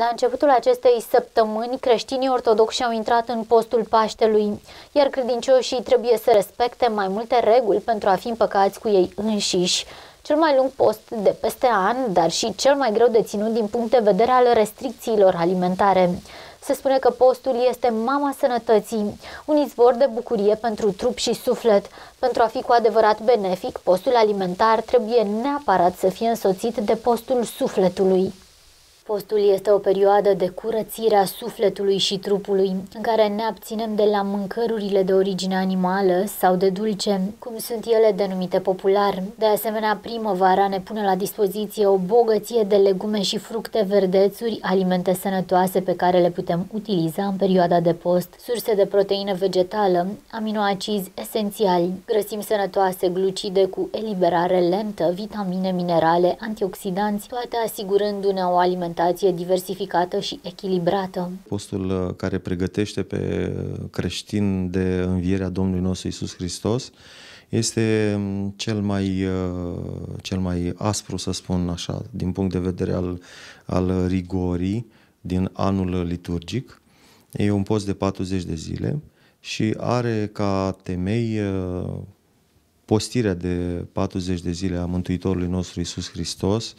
La începutul acestei săptămâni, creștinii ortodoxi au intrat în postul Paștelui, iar credincioșii trebuie să respecte mai multe reguli pentru a fi împăcați cu ei înșiși. Cel mai lung post de peste an, dar și cel mai greu de ținut din punct de vedere al restricțiilor alimentare. Se spune că postul este mama sănătății, un izvor de bucurie pentru trup și suflet. Pentru a fi cu adevărat benefic, postul alimentar trebuie neapărat să fie însoțit de postul sufletului. Postul este o perioadă de curățire a sufletului și trupului, în care ne abținem de la mâncărurile de origine animală sau de dulce, cum sunt ele denumite popular. De asemenea, primăvara ne pune la dispoziție o bogăție de legume și fructe, verdețuri, alimente sănătoase pe care le putem utiliza în perioada de post, surse de proteină vegetală, aminoacizi esențiali, grăsimi sănătoase, glucide cu eliberare lentă, vitamine, minerale, antioxidanți, toate asigurându-ne o alimentare alimentație diversificată și echilibrată. Postul uh, care pregătește pe uh, creștin de învierea Domnului nostru Isus Hristos este um, cel mai, uh, cel mai aspru, să spun așa, din punct de vedere al, al rigorii din anul liturgic. E un post de 40 de zile și are ca temei postirea de 40 de zile a Mântuitorului nostru Isus Hristos,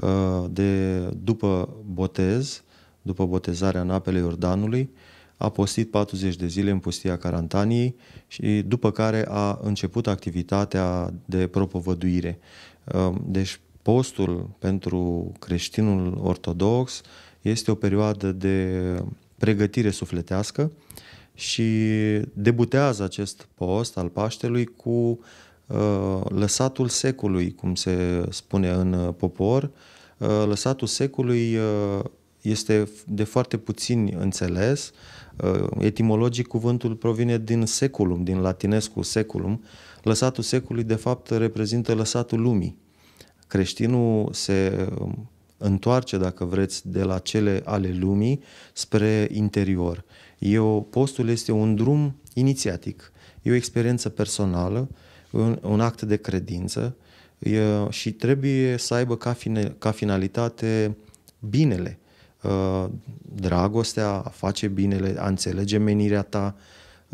Uh, de, după botez, după botezarea în apele Iordanului, a postit 40 de zile în pustia Carantaniei și după care a început activitatea de propovăduire. Uh, deci postul pentru creștinul ortodox este o perioadă de pregătire sufletească și debutează acest post al Paștelui cu Uh, lăsatul secului, cum se spune în uh, popor. Uh, lăsatul secului este de foarte puțin înțeles. Etimologic, cuvântul provine din seculum, din latinescul seculum. Lăsatul secului, de fapt, reprezintă lăsatul lumii. Creștinul se um, întoarce, dacă vreți, de la cele ale lumii spre interior. Eu, postul este un drum inițiatic, e o experiență personală un, un act de credință e, și trebuie să aibă ca, fine, ca finalitate binele, ă, dragostea, a face binele, a înțelege menirea ta.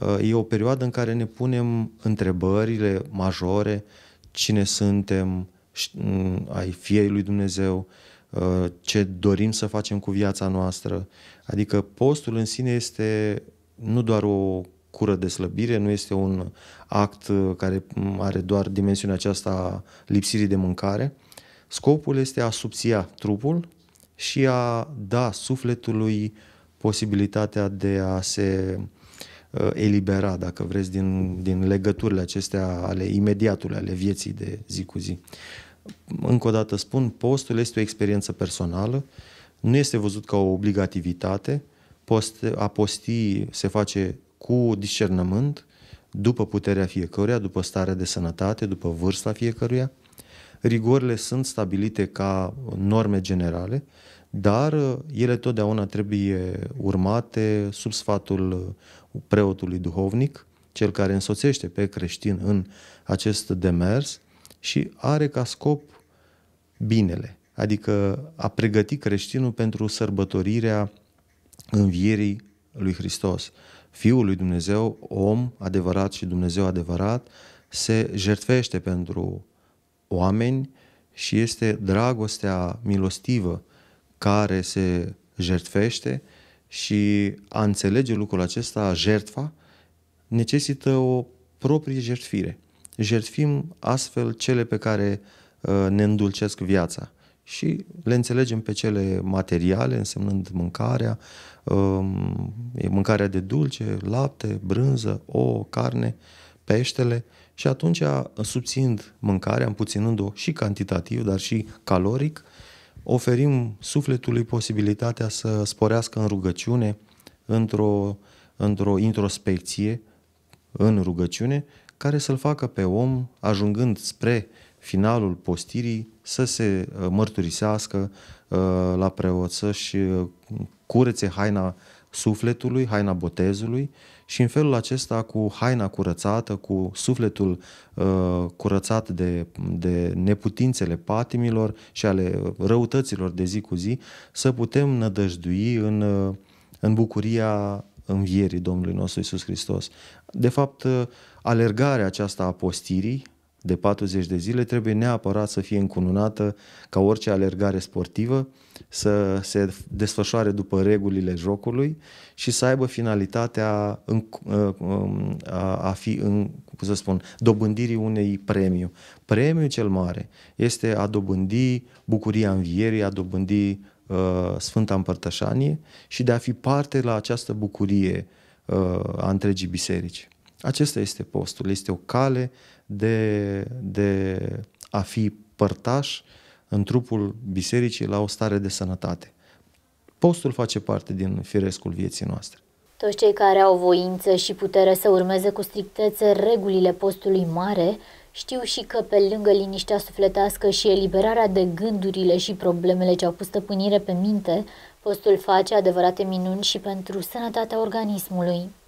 Ă, e o perioadă în care ne punem întrebările majore, cine suntem, ai fiei lui Dumnezeu, ă, ce dorim să facem cu viața noastră. Adică postul în sine este nu doar o cură de slăbire, nu este un act uh, care are doar dimensiunea aceasta a lipsirii de mâncare. Scopul este a subția trupul și a da sufletului posibilitatea de a se uh, elibera, dacă vreți, din, din legăturile acestea ale imediatului, ale vieții de zi cu zi. Încă o dată spun, postul este o experiență personală, nu este văzut ca o obligativitate, post, a posti se face cu discernământ, după puterea fiecăruia, după starea de sănătate, după vârsta fiecăruia. Rigorile sunt stabilite ca norme generale, dar uh, ele totdeauna trebuie urmate sub sfatul uh, preotului duhovnic, cel care însoțește pe creștin în acest demers și are ca scop binele, adică a pregăti creștinul pentru sărbătorirea învierii lui Hristos, Fiul lui Dumnezeu, om adevărat și Dumnezeu adevărat, se jertfește pentru oameni și este dragostea milostivă care se jertfește și a înțelege lucrul acesta, jertfa, necesită o proprie jertfire. Jertfim astfel cele pe care uh, ne îndulcesc viața și le înțelegem pe cele materiale, însemnând mâncarea, um, mâncarea de dulce, lapte, brânză, ouă, carne, peștele și atunci, subțind mâncarea, împuținând-o și cantitativ, dar și caloric, oferim sufletului posibilitatea să sporească în rugăciune, într-o, într-o introspecție, în rugăciune, care să-l facă pe om, ajungând spre uh, finalul postirii să se uh, mărturisească uh, la preot, să-și uh, curețe haina sufletului, haina botezului și în felul acesta cu haina curățată, cu sufletul uh, curățat de, de neputințele patimilor și ale răutăților de zi cu zi, să putem nădăjdui în, în bucuria învierii Domnului nostru Isus Hristos. De fapt, alergarea aceasta a postirii, de 40 de zile trebuie neapărat să fie încununată ca orice alergare sportivă, să se desfășoare după regulile jocului și să aibă finalitatea în, uh, um, a, a fi, în, cum să spun, dobândirii unei premiu. Premiul cel mare este a dobândi bucuria învierii, a dobândi uh, Sfânta Împărtășanie și de a fi parte la această bucurie uh, a întregii biserici. Acesta este postul, este o cale de, de a fi părtaș în trupul bisericii la o stare de sănătate. Postul face parte din firescul vieții noastre. Toți cei care au voință și putere să urmeze cu strictețe regulile postului mare știu și că pe lângă liniștea sufletească și eliberarea de gândurile și problemele ce au pus stăpânire pe minte, postul face adevărate minuni și pentru sănătatea organismului.